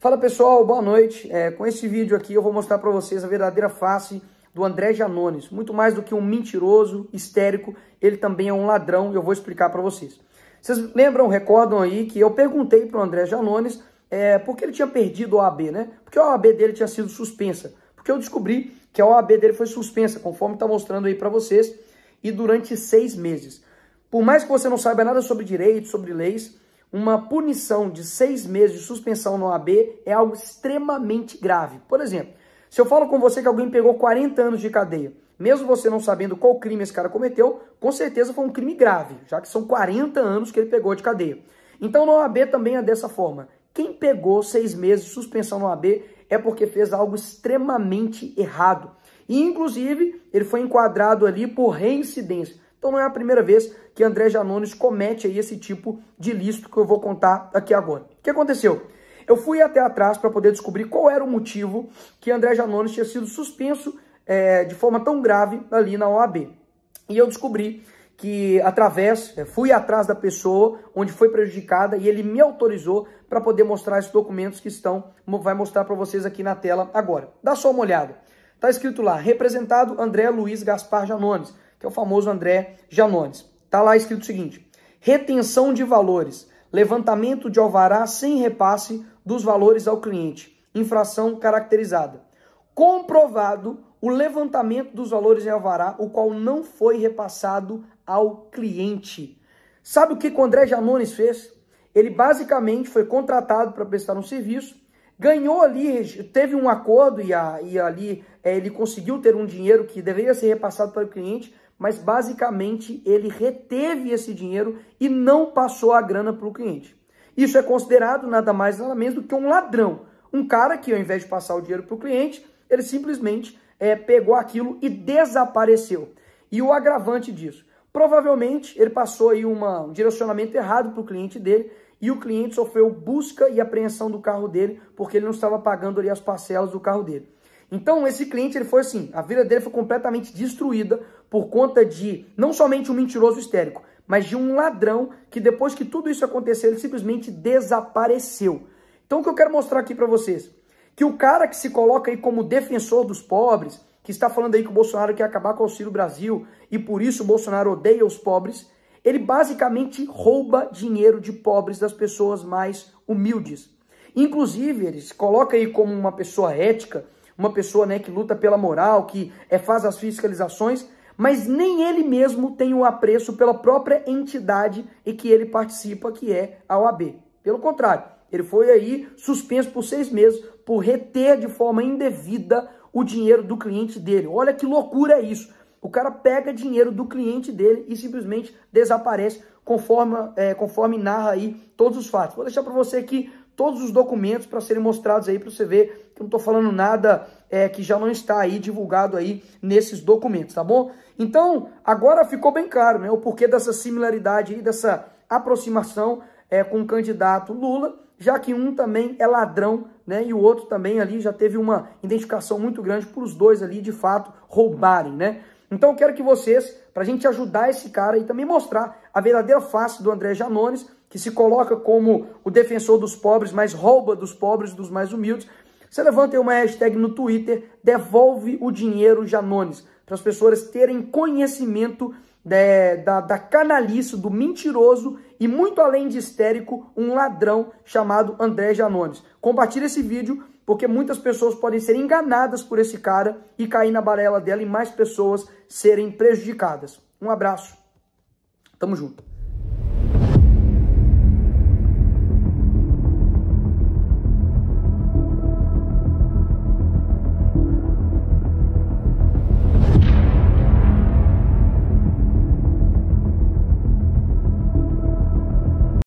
Fala pessoal, boa noite. É, com esse vídeo aqui eu vou mostrar para vocês a verdadeira face do André Janones. Muito mais do que um mentiroso, histérico, ele também é um ladrão e eu vou explicar para vocês. Vocês lembram, recordam aí que eu perguntei para o André Janones é, por que ele tinha perdido a OAB, né? Porque a OAB dele tinha sido suspensa. Porque eu descobri que a OAB dele foi suspensa, conforme está mostrando aí para vocês, e durante seis meses. Por mais que você não saiba nada sobre direito, sobre leis, uma punição de seis meses de suspensão no AB é algo extremamente grave. Por exemplo, se eu falo com você que alguém pegou 40 anos de cadeia, mesmo você não sabendo qual crime esse cara cometeu, com certeza foi um crime grave, já que são 40 anos que ele pegou de cadeia. Então no AB também é dessa forma. Quem pegou seis meses de suspensão no AB é porque fez algo extremamente errado. E, inclusive, ele foi enquadrado ali por reincidência. Então não é a primeira vez que André Janones comete aí esse tipo de ilícito que eu vou contar aqui agora. O que aconteceu? Eu fui até atrás para poder descobrir qual era o motivo que André Janones tinha sido suspenso é, de forma tão grave ali na OAB. E eu descobri que através, é, fui atrás da pessoa onde foi prejudicada e ele me autorizou para poder mostrar esses documentos que estão, vai mostrar para vocês aqui na tela agora. Dá só uma olhada. Está escrito lá, representado André Luiz Gaspar Janones que é o famoso André Janones. Está lá escrito o seguinte: retenção de valores, levantamento de alvará sem repasse dos valores ao cliente, infração caracterizada. Comprovado o levantamento dos valores em alvará, o qual não foi repassado ao cliente. Sabe o que o André Janones fez? Ele basicamente foi contratado para prestar um serviço, ganhou ali, teve um acordo e, a, e ali é, ele conseguiu ter um dinheiro que deveria ser repassado para o cliente, mas basicamente ele reteve esse dinheiro e não passou a grana para o cliente. Isso é considerado nada mais nada menos do que um ladrão. Um cara que, ao invés de passar o dinheiro para o cliente, ele simplesmente é, pegou aquilo e desapareceu. E o agravante disso? Provavelmente ele passou aí uma, um direcionamento errado para o cliente dele e o cliente sofreu busca e apreensão do carro dele porque ele não estava pagando ali as parcelas do carro dele. Então esse cliente ele foi assim, a vida dele foi completamente destruída por conta de não somente um mentiroso histérico, mas de um ladrão que depois que tudo isso aconteceu, ele simplesmente desapareceu. Então o que eu quero mostrar aqui para vocês, que o cara que se coloca aí como defensor dos pobres, que está falando aí que o Bolsonaro quer acabar com o Auxílio Brasil e por isso o Bolsonaro odeia os pobres, ele basicamente rouba dinheiro de pobres das pessoas mais humildes. Inclusive, ele se coloca aí como uma pessoa ética, uma pessoa né, que luta pela moral, que é, faz as fiscalizações, mas nem ele mesmo tem o apreço pela própria entidade em que ele participa, que é a OAB. Pelo contrário, ele foi aí suspenso por seis meses por reter de forma indevida o dinheiro do cliente dele. Olha que loucura é isso. O cara pega dinheiro do cliente dele e simplesmente desaparece, conforme, é, conforme narra aí todos os fatos. Vou deixar para você aqui todos os documentos para serem mostrados aí para você ver que eu não estou falando nada é, que já não está aí divulgado aí nesses documentos, tá bom? Então, agora ficou bem claro né, o porquê dessa similaridade e dessa aproximação é, com o candidato Lula, já que um também é ladrão né, e o outro também ali já teve uma identificação muito grande para os dois ali de fato roubarem, né? Então eu quero que vocês, para a gente ajudar esse cara e também mostrar a verdadeira face do André Janones, que se coloca como o defensor dos pobres, mas rouba dos pobres e dos mais humildes, você levanta aí uma hashtag no Twitter, devolve o dinheiro Janones, para as pessoas terem conhecimento de, da, da canalice, do mentiroso e muito além de histérico, um ladrão chamado André Janones. Compartilhe esse vídeo, porque muitas pessoas podem ser enganadas por esse cara e cair na barela dela e mais pessoas serem prejudicadas. Um abraço. Tamo junto.